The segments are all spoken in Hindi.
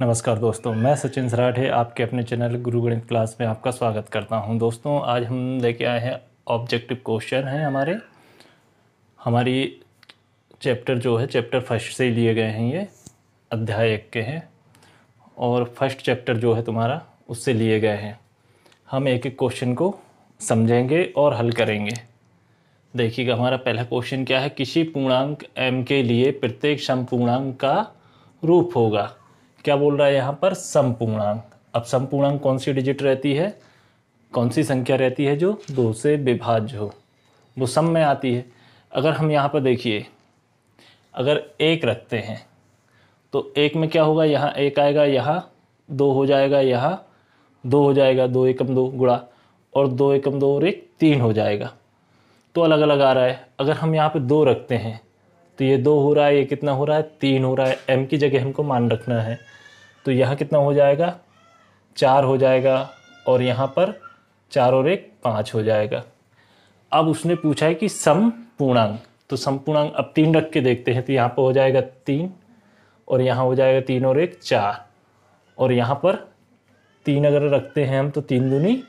नमस्कार दोस्तों मैं सचिन सराठे आपके अपने चैनल गुरु गणित क्लास में आपका स्वागत करता हूं दोस्तों आज हम लेके आए हैं ऑब्जेक्टिव क्वेश्चन हैं हमारे हमारी चैप्टर जो है चैप्टर फर्स्ट से लिए गए हैं ये अध्याय एक के हैं और फर्स्ट चैप्टर जो है तुम्हारा उससे लिए गए हैं हम एक एक क्वेश्चन को समझेंगे और हल करेंगे देखिएगा हमारा पहला क्वेश्चन क्या है किसी पूर्णांक एम के लिए प्रत्येक सम पूर्णांक का रूप होगा क्या बोल रहा है यहाँ पर संपूर्णांक अब संपूर्णांक कौन सी डिजिट रहती है कौन सी संख्या रहती है जो दो से विभाज्य हो वो सम में आती है अगर हम यहाँ पर देखिए अगर एक रखते हैं तो एक में क्या होगा यहाँ एक आएगा यहाँ दो हो जाएगा यहाँ दो हो जाएगा दो एकम दो गुड़ा और दो एकम दो और एक तीन हो जाएगा तो अलग अलग आ रहा है अगर हम यहाँ पे दो रखते हैं तो ये दो हो रहा है ये कितना हो रहा है तीन हो रहा है एम की जगह हमको मान रखना है तो यहाँ कितना हो जाएगा चार हो जाएगा और यहाँ पर चार और एक पाँच हो जाएगा अब उसने पूछा है कि सम पूर्णांक तो सम पूर्णांक अब तीन रख के देखते हैं तो यहाँ पर हो जाएगा तीन और यहाँ हो जाएगा तीन और एक चार और यहाँ पर तीन अगर रखते हैं हम तो तीन दूनी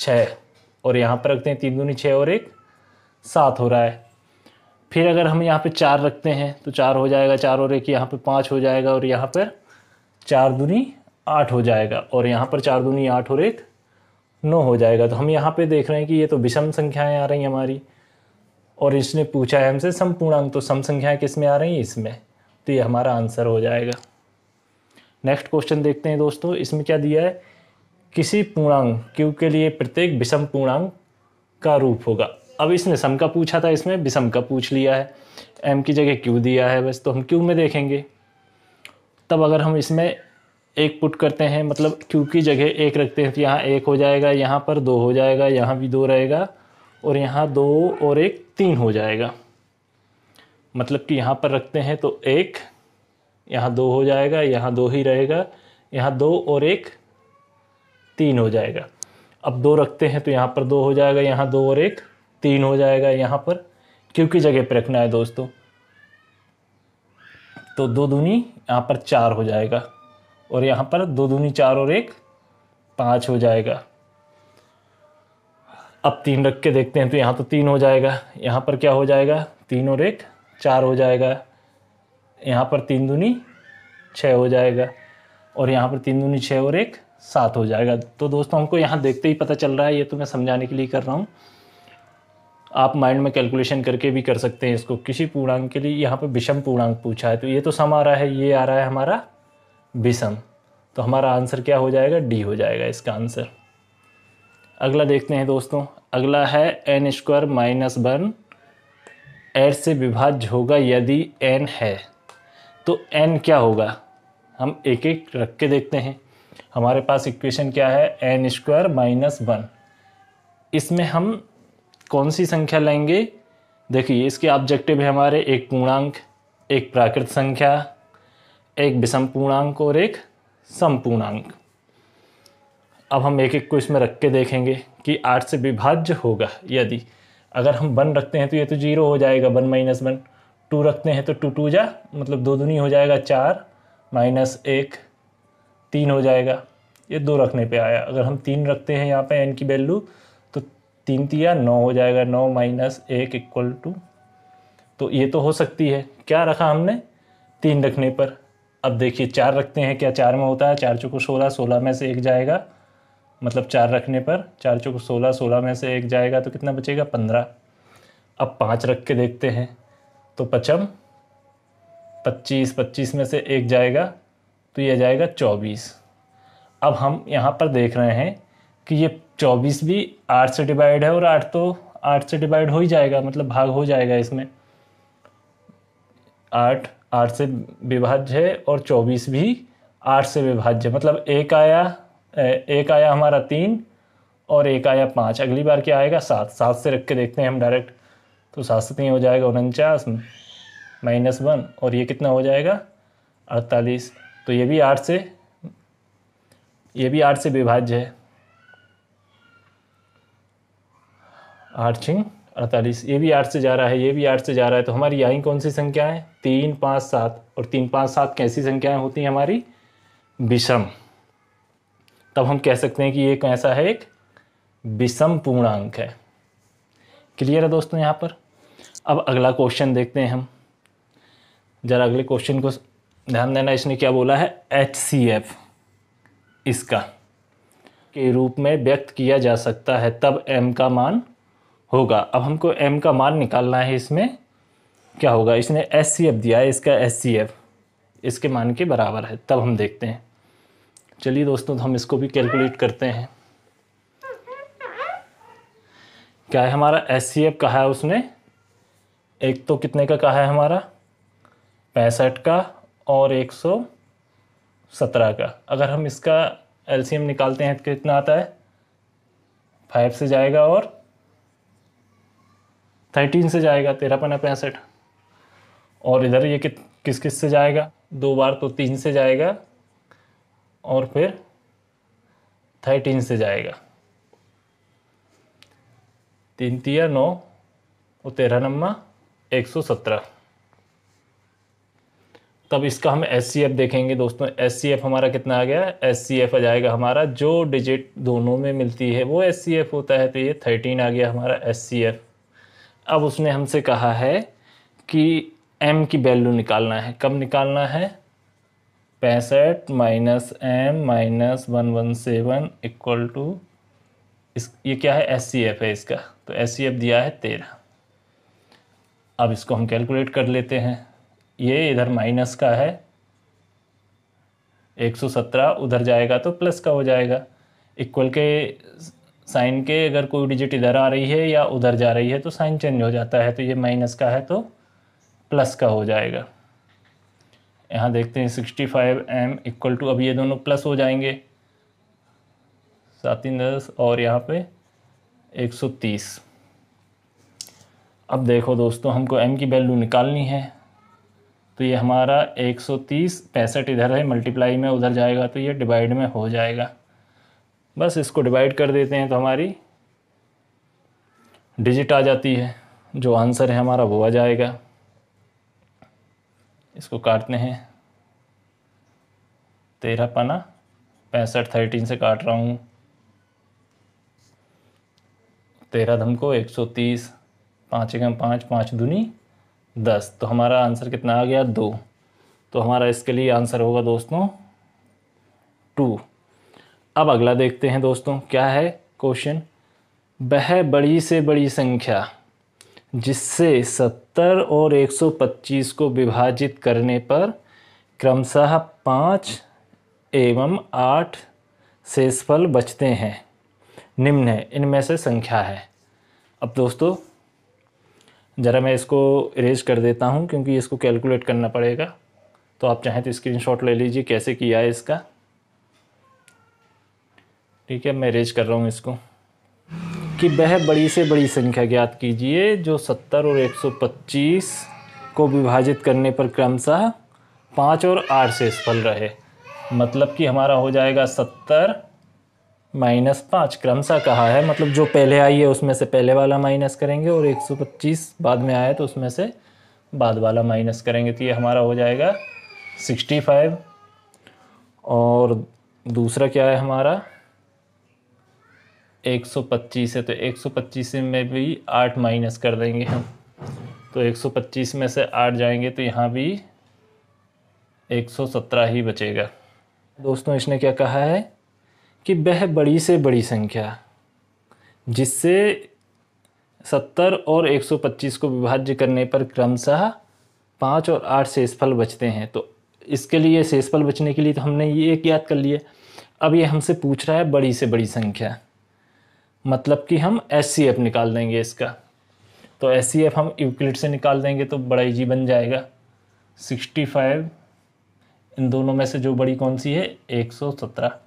छः और यहाँ पर रखते हैं तीन दूनी छः और एक सात हो रहा है फिर अगर हम यहाँ पे चार रखते हैं तो चार हो जाएगा चार और एक यहाँ पे पाँच हो जाएगा और यहाँ पर चार दूनी आठ हो जाएगा और यहाँ पर चार दूनी आठ और एक नौ हो जाएगा तो हम यहाँ पे देख रहे हैं कि ये तो विषम संख्याएं आ रही हैं हमारी और इसने पूछा है हमसे समपूर्णांक तो सम संख्याएं किस में आ रही हैं इसमें तो ये हमारा आंसर हो जाएगा नेक्स्ट क्वेश्चन देखते हैं दोस्तों इसमें क्या दिया है किसी पूर्णांक क्यू के लिए प्रत्येक विषम पूर्णांक का रूप होगा अब इसने सम का पूछा था इसमें विषम का पूछ लिया है एम की जगह क्यू दिया है बस तो हम क्यू में देखेंगे तब अगर हम इसमें एक पुट करते हैं मतलब क्यू की जगह एक रखते हैं तो यहाँ एक हो जाएगा यहाँ पर दो हो जाएगा यहाँ भी दो रहेगा और यहाँ दो और एक तीन हो जाएगा मतलब कि यहाँ पर रखते हैं तो एक यहाँ दो हो जाएगा यहाँ दो ही रहेगा यहाँ दो और एक तीन हो जाएगा अब दो रखते हैं तो यहाँ पर दो हो जाएगा यहाँ दो और एक तीन हो जाएगा यहाँ पर क्योंकि जगह पर रखना है दोस्तों तो दो दूनी यहाँ पर चार हो जाएगा और यहाँ पर दो दूनी चार और एक पाँच हो जाएगा अब तीन रख के देखते हैं तो यहाँ तो तीन हो जाएगा यहाँ पर क्या हो जाएगा तीन और एक चार हो जाएगा यहाँ पर तीन दूनी छः हो जाएगा और यहाँ पर तीन दूनी छः और एक सात हो जाएगा तो दोस्तों हमको यहाँ देखते ही पता चल रहा है ये तो मैं समझाने के लिए कर रहा हूँ आप माइंड में कैलकुलेशन करके भी कर सकते हैं इसको किसी पूर्णांक के लिए यहाँ पर विषम पूर्णांक पूछा है तो ये तो सम आ रहा है ये आ रहा है हमारा विषम तो हमारा आंसर क्या हो जाएगा डी हो जाएगा इसका आंसर अगला देखते हैं दोस्तों अगला है एन स्क्वायर माइनस वन एड से विभाज्य होगा यदि एन है तो एन क्या होगा हम एक एक रख के देखते हैं हमारे पास इक्वेशन क्या है एन स्क्वायर माइनस वन इसमें हम कौन सी संख्या लेंगे देखिए इसके ऑब्जेक्टिव है हमारे एक पूर्णांक एक प्राकृत संख्या एक विषम पूर्णांक और एक समपूर्णांक अब हम एक एक को इसमें रख के देखेंगे कि आठ से विभाज्य होगा यदि अगर हम वन रखते हैं तो ये तो जीरो हो जाएगा वन माइनस वन टू रखते हैं तो टू टू जा मतलब दो दूनी हो जाएगा चार माइनस एक तीन हो जाएगा ये दो रखने पे आया अगर हम तीन रखते हैं यहाँ पे एन की वैल्यू तीन तिया नौ हो जाएगा नौ माइनस एक इक्वल टू तो ये तो हो सकती है क्या रखा हमने तीन रखने पर अब देखिए चार रखते हैं क्या चार में होता है चार चौको सोलह सोलह में से एक जाएगा मतलब चार रखने पर चार चौको सोलह सोलह में से एक जाएगा तो कितना बचेगा पंद्रह अब पाँच रख के देखते हैं तो पचम पच्चीस पच्चीस में से एक जाएगा तो यह जाएगा चौबीस अब हम यहाँ पर देख रहे हैं कि ये चौबीस भी आठ से डिवाइड है और आठ तो आठ से डिवाइड हो ही जाएगा मतलब भाग हो जाएगा इसमें आठ आठ से विभाज्य है और चौबीस भी आठ से विभाज्य मतलब एक आया एक आया हमारा तीन और एक आया पाँच अगली बार क्या आएगा सात सात से रख के देखते हैं हम डायरेक्ट तो सात से तीन हो जाएगा उनचास माइनस वन और ये कितना हो जाएगा अड़तालीस तो ये भी आठ से ये भी आठ से विभाज्य है आर्चिंग अड़तालीस ये भी आठ से जा रहा है ये भी आठ से जा रहा है तो हमारी आई कौन सी संख्या है तीन पाँच सात और तीन पाँच सात कैसी संख्याएं होती हैं हमारी विषम तब हम कह सकते हैं कि ये कैसा है एक विषम पूर्णांक है क्लियर है दोस्तों यहाँ पर अब अगला क्वेश्चन देखते हैं हम ज़रा अगले क्वेश्चन को ध्यान देना इसने क्या बोला है एच सी एफ इसका के रूप में व्यक्त किया जा सकता है तब एम का मान होगा अब हमको एम का मान निकालना है इसमें क्या होगा इसने एस सी एफ दिया है इसका एस सी एफ इसके मान के बराबर है तब हम देखते हैं चलिए दोस्तों तो हम इसको भी कैलकुलेट करते हैं क्या है हमारा एस सी एफ कहा है उसने एक तो कितने का कहा है हमारा पैंसठ का और एक सौ सत्रह का अगर हम इसका एल सी एम निकालते हैं तो कितना आता है फाइव से जाएगा और थर्टीन से जाएगा तेरह पन्ना पैंसठ और इधर ये कि, किस किस से जाएगा दो बार तो तीन से जाएगा और फिर थर्टीन से जाएगा तीन तिया नौ और तेरह नम्मा एक सौ सत्रह तब इसका हम एस सी एफ देखेंगे दोस्तों एस सी एफ हमारा कितना आ गया एस सी एफ आ जाएगा हमारा जो डिजिट दोनों में मिलती है वो एस सी एफ होता है तो ये थर्टीन आ गया हमारा एस सी एफ अब उसने हमसे कहा है कि एम की वैल्यू निकालना है कब निकालना है पैंसठ minus M minus one one seven equal to इस ये क्या है एस सी एफ है इसका तो एस सी एफ दिया है तेरह अब इसको हम कैलकुलेट कर लेते हैं ये इधर माइनस का है एक सौ सत्रह उधर जाएगा तो प्लस का हो जाएगा इक्वल के साइन के अगर कोई डिजिट इधर आ रही है या उधर जा रही है तो साइन चेंज हो जाता है तो ये माइनस का है तो प्लस का हो जाएगा यहाँ देखते हैं sixty five M equal to अब ये दोनों प्लस हो जाएंगे सात दस और यहाँ पे एक सौ तीस अब देखो दोस्तों हमको एम की वैल्यू निकालनी है तो ये हमारा एक सौ तीस पैंसठ इधर है मल्टीप्लाई में उधर जाएगा तो ये डिवाइड में हो जाएगा बस इसको डिवाइड कर देते हैं तो हमारी डिजिट आ जाती है जो आंसर है हमारा वो आ जाएगा इसको काटते हैं तेरह पना पैंसठ थर्टीन से काट रहा हूँ तेरह धम को एक सौ तीस पाँच एगम पाँच पाँच दूनी दस तो हमारा आंसर कितना आ गया दो तो हमारा इसके लिए आंसर होगा दोस्तों टू अब अगला देखते हैं दोस्तों क्या है क्वेश्चन वह बड़ी से बड़ी संख्या जिससे 70 और 125 को विभाजित करने पर क्रमशः पाँच एवं आठ शेषफल बचते हैं निम्न है इनमें से संख्या है अब दोस्तों ज़रा मैं इसको इरेज कर देता हूँ क्योंकि इसको कैलकुलेट करना पड़ेगा तो आप चाहें तो स्क्रीनशॉट ले लीजिए कैसे किया है इसका ठीक है मैं रेज कर रहा हूँ इसको कि वह बड़ी से बड़ी संख्या ज्ञात कीजिए जो सत्तर और एक सौ पच्चीस को विभाजित करने पर क्रमशः पाँच और आठ से सफल रहे मतलब कि हमारा हो जाएगा सत्तर माइनस पाँच क्रमशः कहा है मतलब जो पहले आई है उसमें से पहले वाला माइनस करेंगे और 125 बाद में आया तो उसमें से बाद वाला माइनस करेंगे तो ये हमारा हो जाएगा 65 और दूसरा क्या है हमारा 125 है तो 125 में भी 8 माइनस कर देंगे हम तो 125 में से 8 जाएंगे तो यहाँ भी 117 ही बचेगा दोस्तों इसने क्या कहा है कि वह बड़ी से बड़ी संख्या जिससे 70 और 125 को विभाज्य करने पर क्रमशः पाँच और आठ शेषफल बचते हैं तो इसके लिए शेषफल बचने के लिए तो हमने ये एक याद कर लिया अब ये हमसे पूछ रहा है बड़ी से बड़ी संख्या मतलब कि हम एस सी एफ निकाल देंगे इसका तो एस सी एफ हम यूक्लिड से निकाल देंगे तो बड़ा इजी बन जाएगा सिक्सटी फाइव इन दोनों में से जो बड़ी कौन सी है एक सौ सत्रह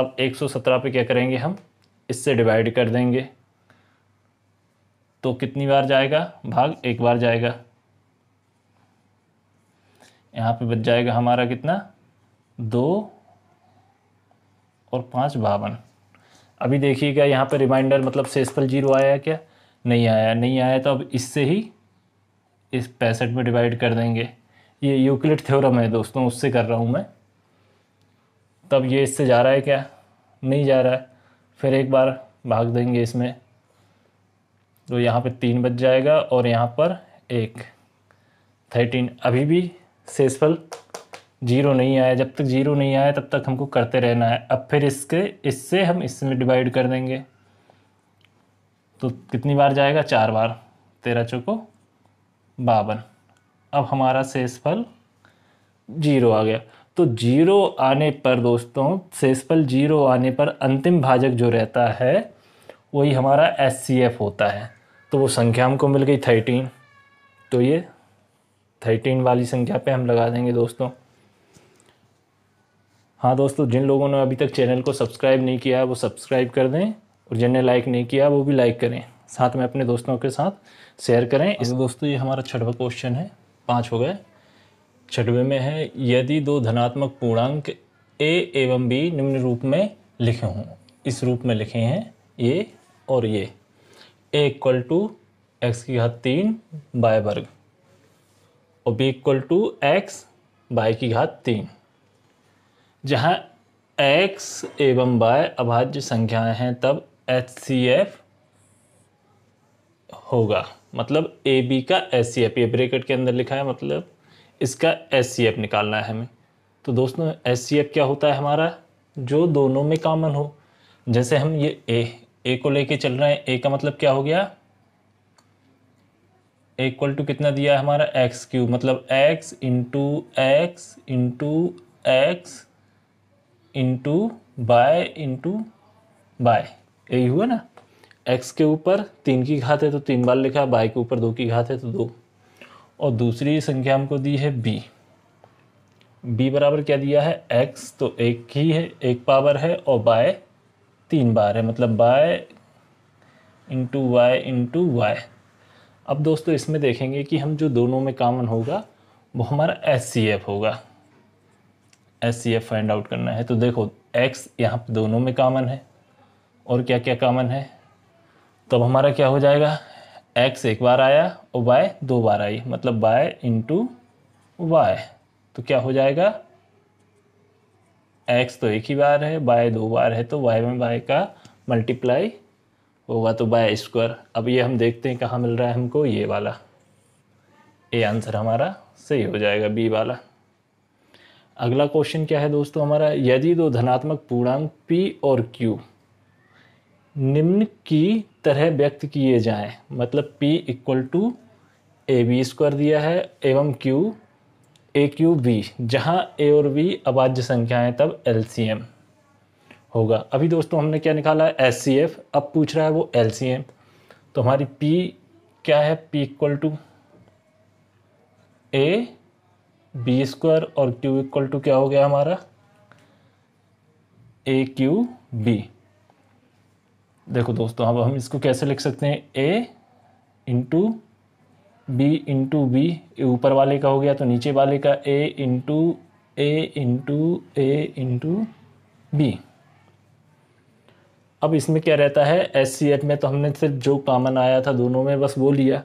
अब एक सौ सत्रह पे क्या करेंगे हम इससे डिवाइड कर देंगे तो कितनी बार जाएगा भाग एक बार जाएगा यहाँ पे बच जाएगा हमारा कितना दो और पाँच बावन अभी देखिएगा यहाँ पर रिमाइंडर मतलब सेसफल जीरो आया क्या नहीं आया नहीं आया तो अब इससे ही इस पैंसठ में डिवाइड कर देंगे ये यूक्लिड थ्योरम है दोस्तों उससे कर रहा हूँ मैं तब ये इससे जा रहा है क्या नहीं जा रहा है फिर एक बार भाग देंगे इसमें तो यहाँ पे तीन बज जाएगा और यहाँ पर एक थर्टीन अभी भी सेसफल जीरो नहीं आया जब तक जीरो नहीं आया तब तक हमको करते रहना है अब फिर इसके इससे हम इसमें डिवाइड कर देंगे तो कितनी बार जाएगा चार बार तेरह चौको बावन अब हमारा शेषफल जीरो आ गया तो जीरो आने पर दोस्तों शेषफल जीरो आने पर अंतिम भाजक जो रहता है वही हमारा एस होता है तो वो संख्या हमको मिल गई थर्टीन तो ये थर्टीन वाली संख्या पे हम लगा देंगे दोस्तों हाँ दोस्तों जिन लोगों ने अभी तक चैनल को सब्सक्राइब नहीं किया है वो सब्सक्राइब कर दें और जिनने लाइक नहीं किया वो भी लाइक करें साथ में अपने दोस्तों के साथ शेयर करें इस दोस्तों ये हमारा छठवा क्वेश्चन है पाँच हो गए छठवे में है यदि दो धनात्मक पूर्णांक ए एवं बी निम्न रूप में लिखे हों इस रूप में लिखे हैं ये और ये ए इक्वल टू एक्स की घात तीन बाय वर्ग और B equal to X by की घात तीन जहाँ एक्स एवं y अभाज्य संख्याएं हैं तब एच सी एफ होगा मतलब ए बी का एस सी एफ ये ब्रेकेट के अंदर लिखा है मतलब इसका एस सी एफ निकालना है हमें तो दोस्तों एस सी एफ क्या होता है हमारा जो दोनों में कॉमन हो जैसे हम ये ए ए को लेके चल रहे हैं ए का मतलब क्या हो गया इक्वल टू कितना दिया है हमारा एक्स क्यूब मतलब X into X into X into by into by यही हुआ ना एक्स के ऊपर तीन की घात है तो तीन बार लिखा बाय के ऊपर दो की घात है तो दो और दूसरी संख्या हमको दी है बी बी बराबर क्या दिया है एक्स तो एक ही है एक पावर है और बाय तीन बार है मतलब by into Y into Y अब दोस्तों इसमें देखेंगे कि हम जो दोनों में कॉमन होगा वो हमारा एस सी एफ होगा S C F find out करना है तो देखो एक्स यहाँ पे दोनों में कामन है और क्या क्या कामन है तो अब हमारा क्या हो जाएगा एक्स एक बार आया और वाई दो बार आई मतलब वाई इंटू वाई तो क्या हो जाएगा एक्स तो एक ही बार है वाई दो बार है तो वाई में वाई का मल्टीप्लाई होगा तो बाय स्क्वायर अब ये हम देखते हैं कहाँ मिल रहा है हमको ये वाला ये आंसर हमारा सही हो जाएगा बी वाला अगला क्वेश्चन क्या है दोस्तों हमारा यदि दो धनात्मक पूर्णांक p और q निम्न की तरह व्यक्त किए जाएं मतलब p equal to A B square दिया है एवं q ए क्यू बी जहाँ ए और बी अबाध्य संख्याएं तब एल सी एम होगा अभी दोस्तों हमने क्या निकाला है एस सी एफ अब पूछ रहा है वो एल सी एम तो हमारी पी क्या है P equal to A B square और क्यू इक्वल टू क्या हो गया हमारा ए क्यू बी देखो दोस्तों अब हम इसको कैसे लिख सकते हैं A into B into B ऊपर वाले का हो गया तो नीचे वाले का A into A into A into B अब इसमें क्या रहता है एस सी एफ में तो हमने सिर्फ जो कॉमन आया था दोनों में बस वो लिया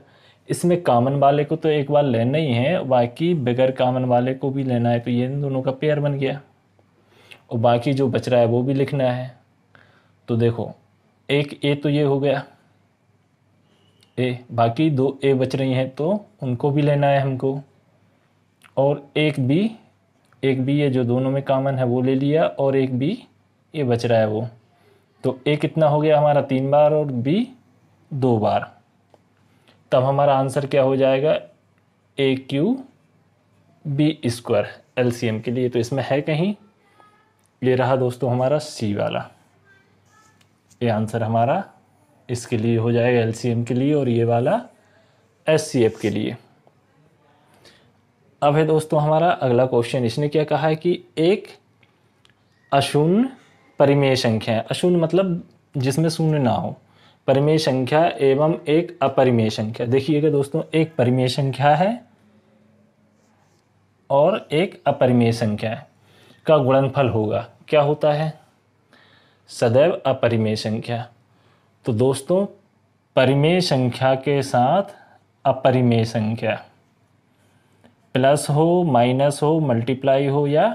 इसमें कामन वाले को तो एक बार लेना ही है बाकी बगैर कामन वाले को भी लेना है तो ये दोनों का पेयर बन गया और बाकी जो बच रहा है वो भी लिखना है तो देखो एक ए तो ये हो गया ए बाकी दो ए बच रही हैं तो उनको भी लेना है हमको और एक बी एक बी ये जो दोनों में कामन है वो ले लिया और एक बी ये बच रहा है वो तो ए कितना हो गया हमारा तीन बार और बी दो बार तब हमारा आंसर क्या हो जाएगा A Q B square L के लिए तो इसमें है कहीं ये रहा दोस्तों हमारा सी वाला ये आंसर हमारा इसके लिए हो जाएगा एल के लिए और ये वाला एस के लिए अब है दोस्तों हमारा अगला क्वेश्चन इसने क्या कहा है कि एक अशून्य परिमेय संख्या है अशून्य मतलब जिसमें शून्य ना हो परिमेय संख्या एवं एक अपरिमेय संख्या देखिएगा दोस्तों एक परिमेय संख्या है और एक अपरिमेय संख्या है का गुणनफल होगा क्या होता है सदैव अपरिमेय संख्या तो दोस्तों परिमेय संख्या के साथ अपरिमेय संख्या प्लस हो माइनस हो मल्टीप्लाई हो या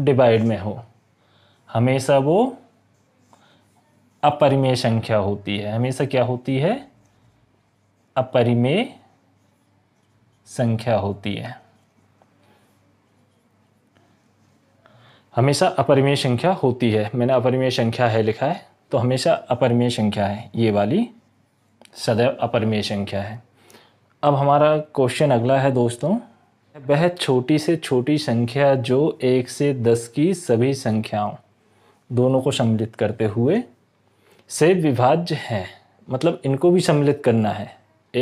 डिवाइड में हो हमेशा वो अपरिमेय संख्या होती है हमेशा क्या होती है अपरिमेय संख्या होती है हमेशा अपरिमेय संख्या होती है मैंने अपरिमेय संख्या है लिखा है तो हमेशा अपरिमेय संख्या है ये वाली सदैव अपरिमेय संख्या है अब हमारा क्वेश्चन अगला है दोस्तों वह छोटी से छोटी संख्या जो एक से दस की सभी संख्याओं दोनों को सम्मिलित करते हुए से विभाज्य हैं मतलब इनको भी सम्मिलित करना है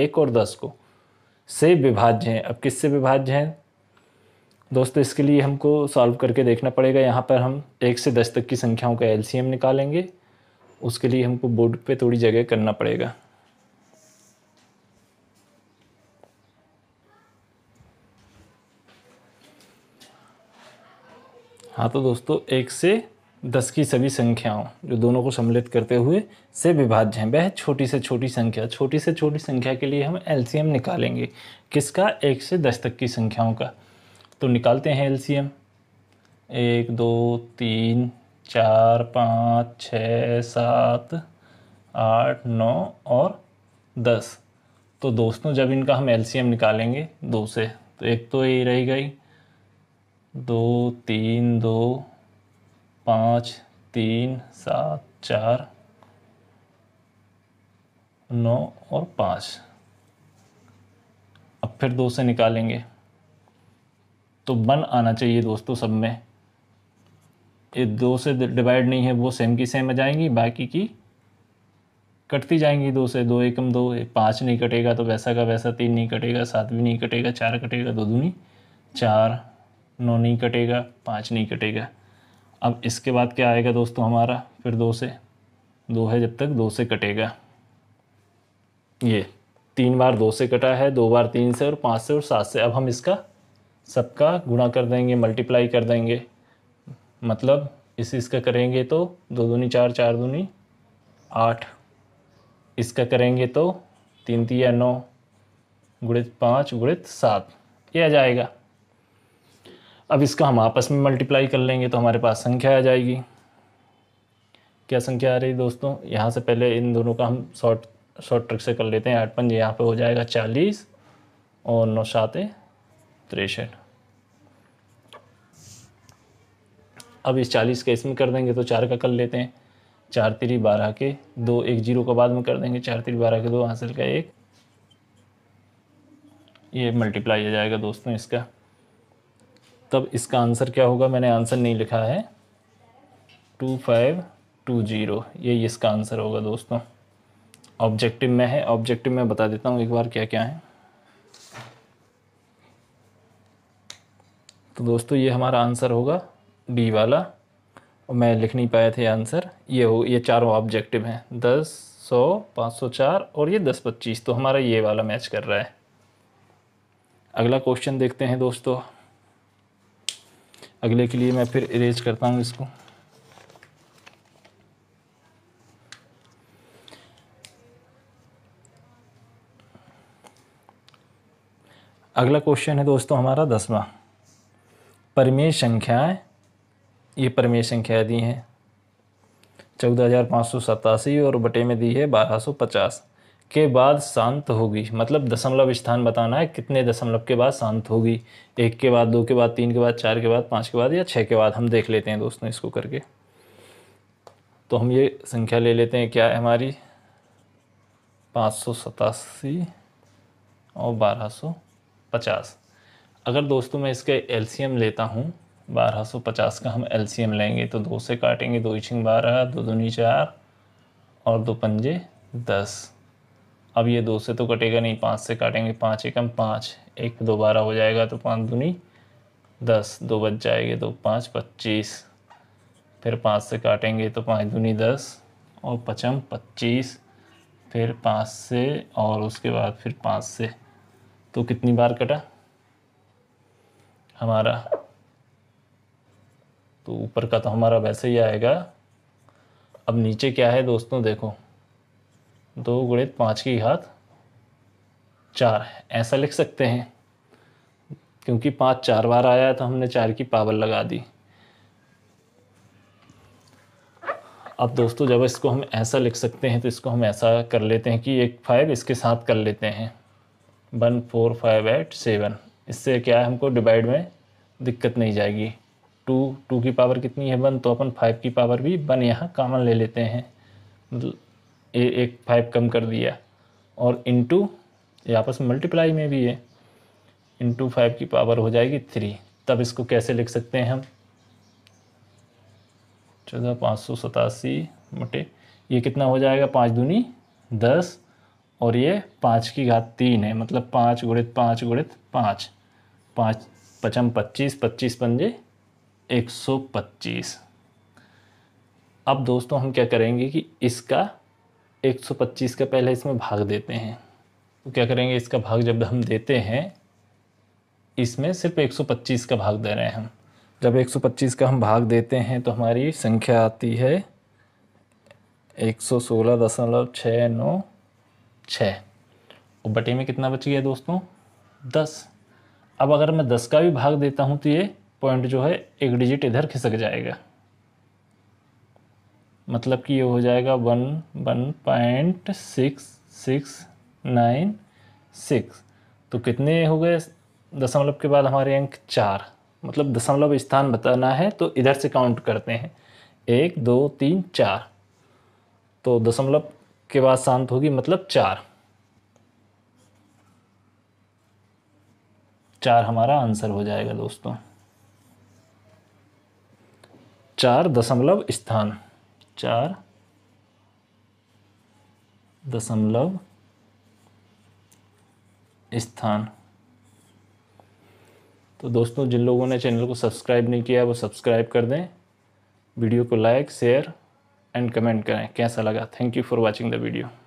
एक और दस को से विभाज्य हैं अब किससे विभाज्य हैं दोस्तों इसके लिए हमको सॉल्व करके देखना पड़ेगा यहाँ पर हम एक से दस तक की संख्याओं का एल निकालेंगे उसके लिए हमको बोर्ड पे थोड़ी जगह करना पड़ेगा हाँ तो दोस्तों एक से दस की सभी संख्याओं जो दोनों को सम्मिलित करते हुए से विभाज्य हैं वह छोटी से छोटी संख्या छोटी से छोटी संख्या के लिए हम एल निकालेंगे किसका एक से दस तक की संख्याओं का तो निकालते हैं एल सी एम एक दो तीन चार पाँच छ सात आठ नौ और दस तो दोस्तों जब इनका हम एल निकालेंगे दो से तो एक तो ये रह गई दो तीन दो पाँच तीन सात चार नौ और पाँच अब फिर दो से निकालेंगे तो वन आना चाहिए दोस्तों सब में ये दो से डिवाइड नहीं है वो सेम की सेम आ जाएंगी बाकी की कटती जाएंगी दो से दो एकम दो एक पाँच नहीं कटेगा तो वैसा का वैसा तीन नहीं कटेगा सात भी नहीं कटेगा चार कटेगा दो दूनी चार नौ नहीं कटेगा पाँच नहीं कटेगा अब इसके बाद क्या आएगा दोस्तों हमारा फिर दो से दो है जब तक दो से कटेगा ये तीन बार दो से कटा है दो बार तीन से और पाँच से और सात से अब हम इसका सबका गुणा कर देंगे मल्टीप्लाई कर देंगे मतलब इस इसका करेंगे तो दो दूनी चार चार दूनी आठ इसका करेंगे तो तीन तीन नौ गुणित पाँच गुणित सात ये आ जाएगा अब इसका हम आपस में मल्टीप्लाई कर लेंगे तो हमारे पास संख्या आ जाएगी क्या संख्या आ रही दोस्तों यहाँ से पहले इन दोनों का हम शॉर्ट शॉर्ट ट्रिक से कर लेते हैं आठ पंजे यहाँ पर हो जाएगा चालीस और नौ सात तिरसठ अब इस चालीस का इसमें कर देंगे तो चार का कर लेते हैं चार तिरी बारह के दो एक जीरो के बाद में कर देंगे चार तिरी बारह के दो हासिल का एक ये मल्टीप्लाई हो जाएगा दोस्तों इसका तब इसका आंसर क्या होगा मैंने आंसर नहीं लिखा है टू फाइव टू जीरो ये इसका आंसर होगा दोस्तों ऑब्जेक्टिव में है ऑब्जेक्टिव में बता देता हूँ एक बार क्या क्या है तो दोस्तों ये हमारा आंसर होगा डी वाला और मैं लिख नहीं पाया थे आंसर ये हो ये चारों ऑब्जेक्टिव हैं दस सौ पाँच सौ चार और ये दस पच्चीस तो हमारा ये वाला मैच कर रहा है अगला क्वेश्चन देखते हैं दोस्तों अगले के लिए मैं फिर इरेज करता हूँ इसको अगला क्वेश्चन है दोस्तों हमारा दसवा परमेय संख्याएं ये परमेय संख्याएं दी हैं चौदह हज़ार पाँच सौ सतासी और बटे में दी है बारह सौ पचास के बाद शांत होगी मतलब दशमलव स्थान बताना है कितने दशमलव के बाद शांत होगी एक के बाद दो के बाद तीन के बाद चार के बाद पाँच के बाद या छः के बाद हम देख लेते हैं दोस्तों इसको करके तो हम ये संख्या ले लेते हैं क्या है हमारी पाँच सौ सतासी और बारह सौ पचास अगर दोस्तों मैं इसके एल लेता हूँ बारह सौ पचास का हम एल लेंगे तो दो से काटेंगे दो इचिंग बारह दो दूनी चार और दो पंजे दस अब ये दो से तो कटेगा नहीं पाँच से काटेंगे पाँच एकम पाँच एक दोबारा हो जाएगा तो पाँच दूनी दस दो बच जाएंगे तो पाँच पच्चीस फिर पाँच से काटेंगे तो पाँच दूनी दस और पचम पच्चीस फिर पाँच से और उसके बाद फिर पाँच से तो कितनी बार कटा हमारा तो ऊपर का तो हमारा वैसे ही आएगा अब नीचे क्या है दोस्तों देखो दो गुणित पाँच की घात चार ऐसा लिख सकते हैं क्योंकि पाँच चार बार आया तो हमने चार की पावर लगा दी अब दोस्तों जब इसको हम ऐसा लिख सकते हैं तो इसको हम ऐसा कर लेते हैं कि एक फाइव इसके साथ कर लेते हैं one four five eight seven इससे क्या है हमको डिवाइड में दिक्कत नहीं जाएगी टू टू की पावर कितनी है वन तो अपन फाइव की पावर भी वन यहाँ कामन ले लेते हैं ए एक फाइव कम कर दिया और इंटू ये आपस में मल्टीप्लाई में भी है इंटू फाइव की पावर हो जाएगी थ्री तब इसको कैसे लिख सकते हैं हम चौदह पाँच सौ सतासी मोटे ये कितना हो जाएगा पाँच दूनी दस और ये पाँच की घात तीन है मतलब पाँच गुणित पाँच गुणित पाँच पाँच पचम पच्चीस पच्चीस पंजे एक सौ पच्चीस अब दोस्तों हम क्या करेंगे कि इसका 125 का पहले इसमें भाग देते हैं तो क्या करेंगे इसका भाग जब हम देते हैं इसमें सिर्फ 125 का भाग दे रहे हैं हम जब 125 का हम भाग देते हैं तो हमारी संख्या आती है एक सौ सोलह दशमलव छः नौ छः और बटे में कितना बच गया दोस्तों दस अब अगर मैं दस का भी भाग देता हूँ तो ये पॉइंट जो है एक डिजिट इधर खिसक जाएगा मतलब कि ये हो जाएगा one one point six six nine six तो कितने हो गए दशमलव के बाद हमारे अंक चार मतलब दशमलव स्थान बताना है तो इधर से काउंट करते हैं एक दो तीन चार तो दशमलव के बाद शांत होगी मतलब चार चार हमारा आंसर हो जाएगा दोस्तों चार दशमलव स्थान चार दशमलव स्थान तो दोस्तों जिन लोगों ने चैनल को सब्सक्राइब नहीं किया वो सब्सक्राइब कर दें वीडियो को लाइक शेयर एंड कमेंट करें कैसा लगा thank you for watching the video